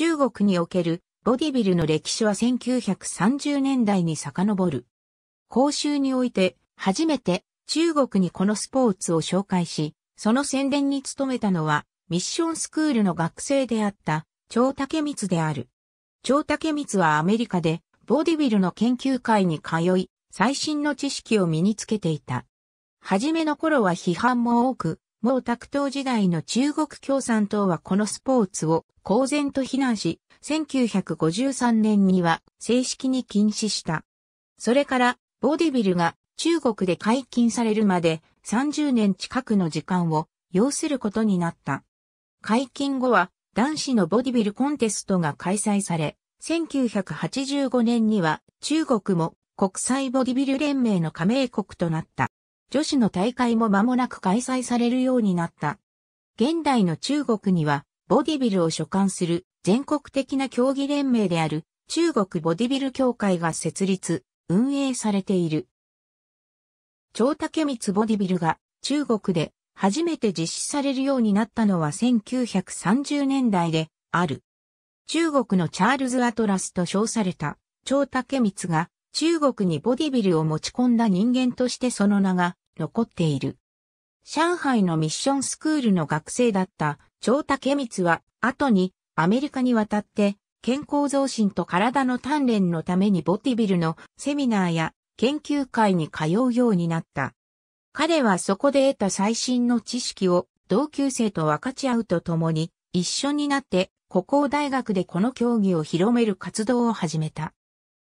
中国におけるボディビルの歴史は1930年代に遡る。公衆において初めて中国にこのスポーツを紹介し、その宣伝に努めたのはミッションスクールの学生であった張竹光である。張竹光はアメリカでボディビルの研究会に通い、最新の知識を身につけていた。初めの頃は批判も多く、毛沢東時代の中国共産党はこのスポーツを公然と非難し、1953年には正式に禁止した。それから、ボディビルが中国で解禁されるまで30年近くの時間を要することになった。解禁後は男子のボディビルコンテストが開催され、1985年には中国も国際ボディビル連盟の加盟国となった。女子の大会も間もなく開催されるようになった。現代の中国には、ボディビルを所管する全国的な競技連盟である中国ボディビル協会が設立、運営されている。長竹光ボディビルが中国で初めて実施されるようになったのは1930年代である。中国のチャールズ・アトラスと称された長竹光が中国にボディビルを持ち込んだ人間としてその名が残っている。上海のミッションスクールの学生だった長竹光は後にアメリカに渡って健康増進と体の鍛錬のためにボティビルのセミナーや研究会に通うようになった。彼はそこで得た最新の知識を同級生と分かち合うとともに一緒になって国交大学でこの競技を広める活動を始めた。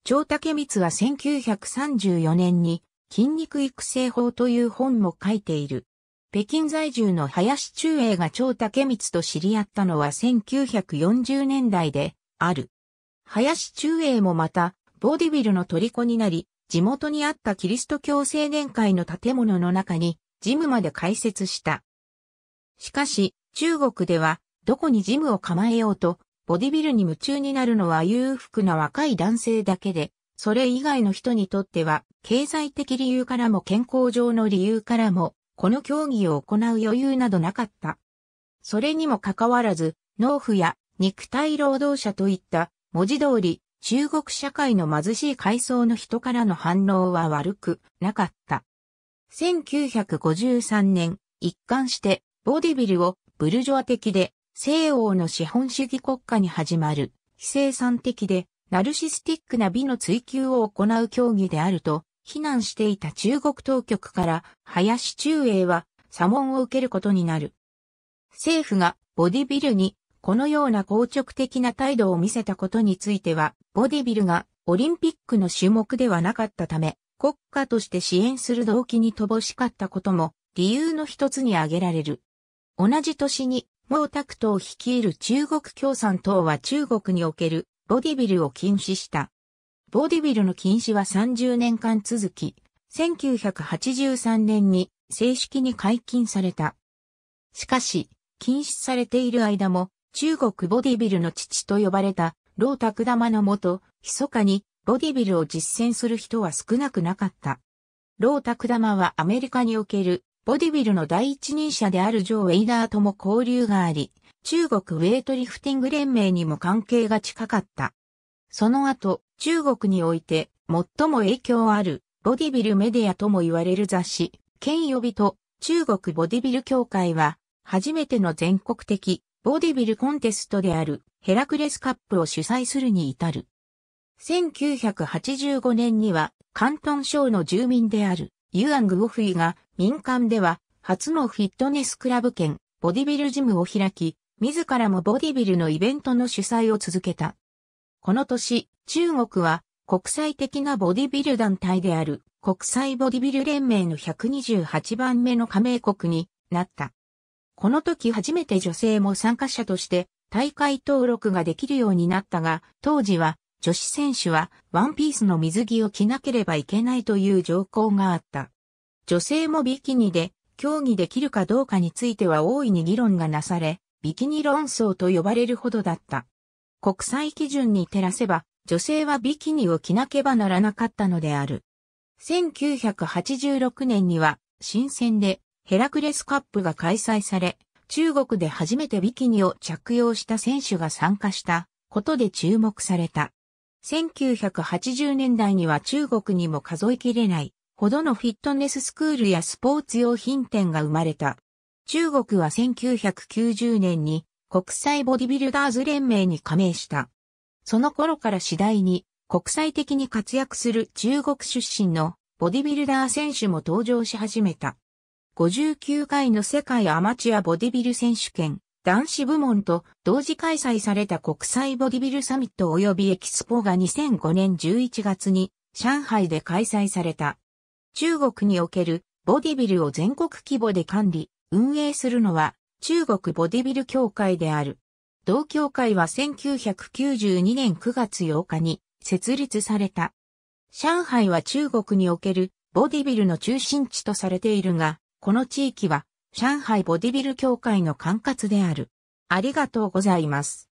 長竹光は1934年に筋肉育成法という本も書いている。北京在住の林中英が張竹光と知り合ったのは1940年代である。林中英もまた、ボディビルの虜になり、地元にあったキリスト教青年会の建物の中に、ジムまで開設した。しかし、中国では、どこにジムを構えようと、ボディビルに夢中になるのは裕福な若い男性だけで、それ以外の人にとっては、経済的理由からも健康上の理由からも、この競技を行う余裕などなかった。それにもかかわらず、農夫や肉体労働者といった文字通り中国社会の貧しい階層の人からの反応は悪くなかった。1953年、一貫してボディビルをブルジョア的で西欧の資本主義国家に始まる非生産的でナルシスティックな美の追求を行う競技であると、非難していた中国当局から、林中英は、査問を受けることになる。政府がボディビルにこのような硬直的な態度を見せたことについては、ボディビルがオリンピックの種目ではなかったため、国家として支援する動機に乏しかったことも理由の一つに挙げられる。同じ年に毛沢東率いる中国共産党は中国におけるボディビルを禁止した。ボディビルの禁止は30年間続き、1983年に正式に解禁された。しかし、禁止されている間も、中国ボディビルの父と呼ばれた、老卓玉のもと、密かにボディビルを実践する人は少なくなかった。老卓玉はアメリカにおけるボディビルの第一人者であるジョー・ウェイダーとも交流があり、中国ウェイトリフティング連盟にも関係が近かった。その後、中国において最も影響あるボディビルメディアとも言われる雑誌、県予備と中国ボディビル協会は、初めての全国的ボディビルコンテストであるヘラクレスカップを主催するに至る。1985年には、関東省の住民であるユアングオフィが民間では初のフィットネスクラブ兼ボディビルジムを開き、自らもボディビルのイベントの主催を続けた。この年、中国は国際的なボディビル団体である国際ボディビル連盟の128番目の加盟国になった。この時初めて女性も参加者として大会登録ができるようになったが、当時は女子選手はワンピースの水着を着なければいけないという条項があった。女性もビキニで競技できるかどうかについては大いに議論がなされ、ビキニ論争と呼ばれるほどだった。国際基準に照らせば、女性はビキニを着なければならなかったのである。1986年には、新鮮でヘラクレスカップが開催され、中国で初めてビキニを着用した選手が参加したことで注目された。1980年代には中国にも数えきれないほどのフィットネススクールやスポーツ用品店が生まれた。中国は1990年に国際ボディビルダーズ連盟に加盟した。その頃から次第に国際的に活躍する中国出身のボディビルダー選手も登場し始めた。59回の世界アマチュアボディビル選手権男子部門と同時開催された国際ボディビルサミット及びエキスポが2005年11月に上海で開催された。中国におけるボディビルを全国規模で管理、運営するのは中国ボディビル協会である。同協会は1992年9月8日に設立された。上海は中国におけるボディビルの中心地とされているが、この地域は上海ボディビル協会の管轄である。ありがとうございます。